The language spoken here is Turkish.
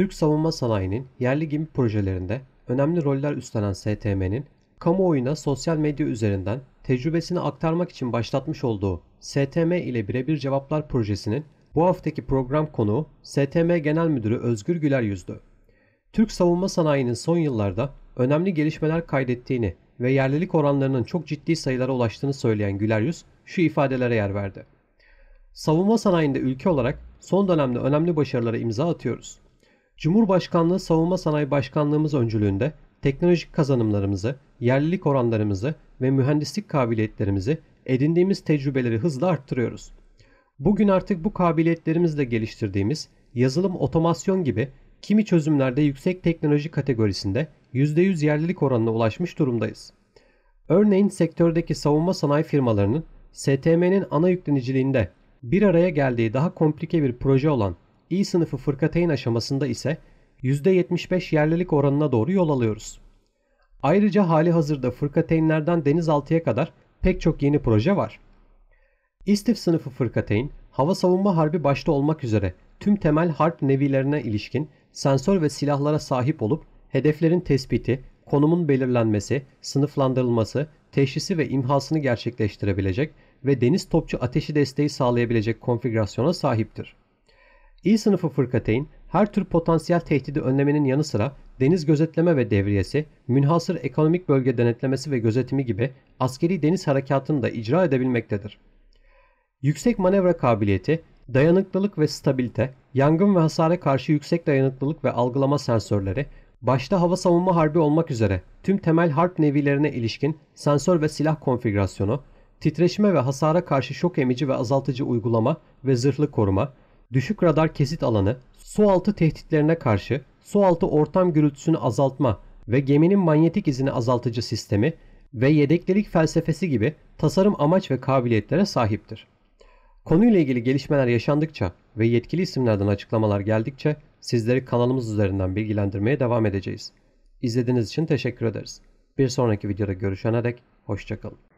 Türk savunma sanayinin yerli gemi projelerinde önemli roller üstlenen STM'nin kamuoyuna sosyal medya üzerinden tecrübesini aktarmak için başlatmış olduğu STM ile birebir cevaplar projesinin bu haftaki program konuğu STM Genel Müdürü Özgür Güler yüzdü. Türk savunma sanayinin son yıllarda önemli gelişmeler kaydettiğini ve yerlilik oranlarının çok ciddi sayılara ulaştığını söyleyen Güler Yüz şu ifadelere yer verdi. Savunma sanayinde ülke olarak son dönemde önemli başarılara imza atıyoruz. Cumhurbaşkanlığı Savunma Sanayi Başkanlığımız öncülüğünde teknolojik kazanımlarımızı, yerlilik oranlarımızı ve mühendislik kabiliyetlerimizi edindiğimiz tecrübeleri hızla arttırıyoruz. Bugün artık bu kabiliyetlerimizle geliştirdiğimiz yazılım otomasyon gibi kimi çözümlerde yüksek teknoloji kategorisinde %100 yerlilik oranına ulaşmış durumdayız. Örneğin sektördeki savunma sanayi firmalarının STM'nin ana yükleniciliğinde bir araya geldiği daha komplike bir proje olan İ sınıfı fırkateyn aşamasında ise %75 yerlilik oranına doğru yol alıyoruz. Ayrıca hali hazırda fırkateynlerden denizaltıya kadar pek çok yeni proje var. İstif sınıfı fırkateyn, hava savunma harbi başta olmak üzere tüm temel harp nevilerine ilişkin sensör ve silahlara sahip olup hedeflerin tespiti, konumun belirlenmesi, sınıflandırılması, teşhisi ve imhasını gerçekleştirebilecek ve deniz topçu ateşi desteği sağlayabilecek konfigürasyona sahiptir. İ sınıfı fırkateyn her tür potansiyel tehdidi önlemenin yanı sıra deniz gözetleme ve devriyesi, münhasır ekonomik bölge denetlemesi ve gözetimi gibi askeri deniz harekatını da icra edebilmektedir. Yüksek manevra kabiliyeti, dayanıklılık ve stabilite, yangın ve hasara karşı yüksek dayanıklılık ve algılama sensörleri, başta hava savunma harbi olmak üzere tüm temel harp nevilerine ilişkin sensör ve silah konfigürasyonu, titreşime ve hasara karşı şok emici ve azaltıcı uygulama ve zırhlı koruma, düşük radar kesit alanı, sualtı tehditlerine karşı sualtı ortam gürültüsünü azaltma ve geminin manyetik izini azaltıcı sistemi ve yedeklilik felsefesi gibi tasarım amaç ve kabiliyetlere sahiptir. Konuyla ilgili gelişmeler yaşandıkça ve yetkili isimlerden açıklamalar geldikçe sizleri kanalımız üzerinden bilgilendirmeye devam edeceğiz. İzlediğiniz için teşekkür ederiz. Bir sonraki videoda görüşene dek hoşçakalın.